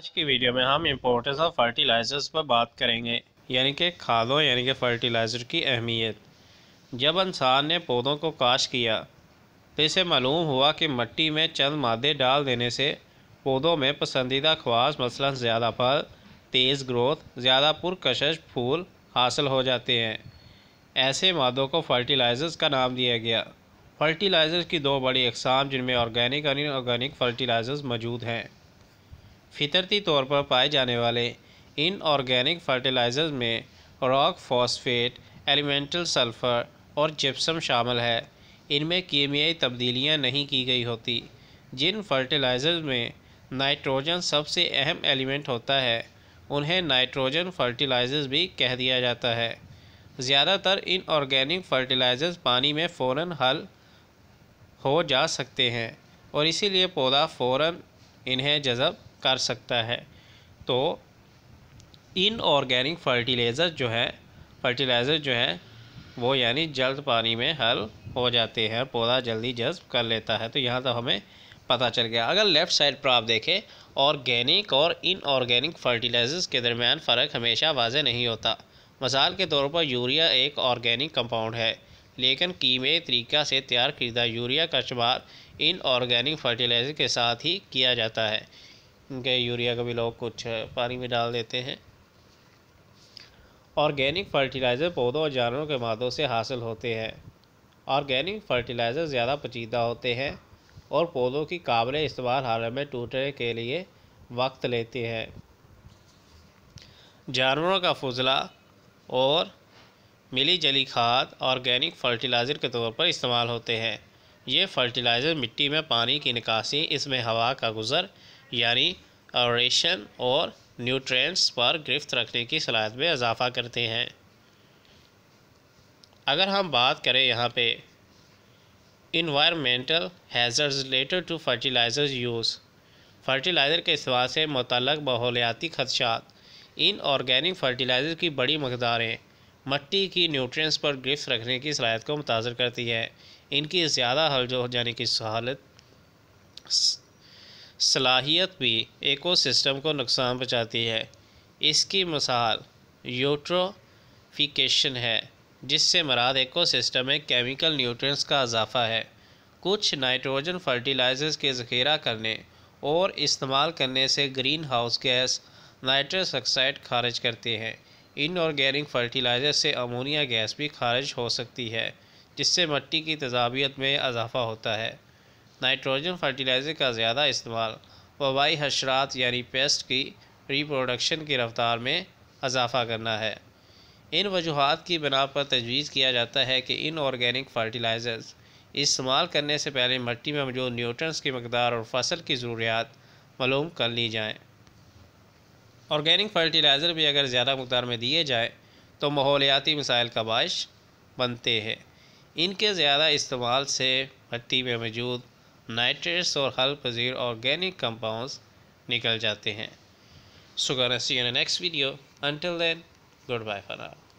आज की वीडियो में हम इम्पोर्टेंस ऑफ फर्टिलाइज़र्स पर बात करेंगे यानी कि खादों यानी कि फ़र्टिलाइज़र की अहमियत जब इंसान ने पौधों को काश किया तो इसे मालूम हुआ कि मिट्टी में चंद मादे डाल देने से पौधों में पसंदीदा ख्वास मसलन ज़्यादा फल तेज़ ग्रोथ ज़्यादा पुरकशश फूल हासिल हो जाते हैं ऐसे मादों को फर्टिलाइज़र्स का नाम दिया गया फर्टिलाइज़र्स की दो बड़ी अकसाम जिनमें ऑर्गेनिक और इनऑर्गेनिक फर्टिलाइज़र्स मौजूद हैं फितरती तौर पर पाए जाने वाले इन ऑर्गेनिक फर्टिलाइजर्स में रॉक फॉस्फेट एलिमेंटल सल्फ़र और जिप्सम शामिल है इनमें कीमियाई तब्दीलियाँ नहीं की गई होती जिन फर्टिलाइजर्स में नाइट्रोजन सबसे अहम एलिमेंट होता है उन्हें नाइट्रोजन फर्टिलाइजर्स भी कह दिया जाता है ज़्यादातर इन ऑर्गेनिक फर्टिलाइजर्स पानी में फ़ौर हल हो जा सकते हैं और इसीलिए पौधा फ़ौर इन्हें जज़ब कर सकता है तो इनऑर्गेनिक फर्टिलाइज़र जो है फर्टिलाइज़र जो है वो यानी जल्द पानी में हल हो जाते हैं पौधा जल्दी जज्ब कर लेता है तो यहाँ तो हमें पता चल गया अगर लेफ़्ट साइड पर आप देखें ऑर्गेनिक और इनऑर्गेनिक फर्टिलाइजर्स के दरमियान फ़र्क हमेशा वाज नहीं होता मिसाल के तौर पर यूरिया एक ऑर्गेनिक कंपाउंड है लेकिन कीमे तरीक़ा से तैयार करदा यूरिया का शुमार इनऑर्गेनिक फर्टिलाइज़र के साथ ही किया जाता है उनके यूरिया का भी लोग कुछ पानी में डाल देते हैं ऑर्गेनिक फर्टिलाइज़र पौधों और जानवरों के मादों से हासिल होते हैं ऑर्गेनिक फर्टिलाइज़र ज़्यादा पचीदा होते हैं और पौधों की काबिल इस्तेमाल हाल में टूटने के लिए वक्त लेते हैं जानवरों का फजला और मिली जली खाद ऑर्गेनिक फर्टिलाइज़र के तौर पर इस्तेमाल होते हैं ये फर्टिलाइज़र मिट्टी में पानी की निकासी इसमें हवा का गुज़र यानी ऑरेशन और न्यूट्रेंट्स पर गिरफ्त रखने की सलाहत में इजाफ़ा करते हैं अगर हम बात करें यहाँ पे environmental hazards related to fertiliser use fertiliser के इस्तेमाल से मुतल माहौलियाती खदशात इन ऑर्गेनिक फर्टिलाइज़र की बड़ी मकदारें मट्टी की न्यूट्रिएंट्स पर गिरफ्त रखने की सलाहत को मुतासर करती है इनकी ज़्यादा हल हो जाने की सहालत सलाहियत भी एकोसिस्टम को नुकसान पहुँचाती है इसकी मिसाल यूट्रोफिकेशन है जिससे मराद एकोसिस्टम में केमिकल न्यूट्रिएंट्स का इजाफा है कुछ नाइट्रोजन फर्टिलाइजर्स के ज़ख़ीरा करने और इस्तेमाल करने से green house gas nitrous oxide खारिज करते हैं इन ऑर्गेनिक फर्टिलाइजर से अमोनिया गैस भी खारिज हो सकती है जिससे मिट्टी की तजावियत में इजाफा होता है नाइट्रोजन फर्टिलाइज़र का ज़्यादा इस्तेमाल वबाई हशरात यानी पेस्ट की रिप्रोडक्शन की रफ्तार में अजाफा करना है इन वजूहत की बिना पर तजवीज़ किया जाता है कि इन ऑर्गेनिक फ़र्टिलाइज़र्स इस्तेमाल करने से पहले मिट्टी में मौजूद न्यूट्रंस की मकदार और फसल की ज़रूरियात मलूम कर ली जाएँ ऑर्गेनिक फर्टिलाइज़र भी अगर ज़्यादा मकदार में दिए जाए तो माहौलियाती मिसाइल का बाइश बनते हैं इनके ज़्यादा इस्तेमाल से मिट्टी में मौजूद नाइट्रेट्स और हल पजीर ऑर्गेनिक कंपाउंड्स निकल जाते हैं so gonna see in next video until then good bye for now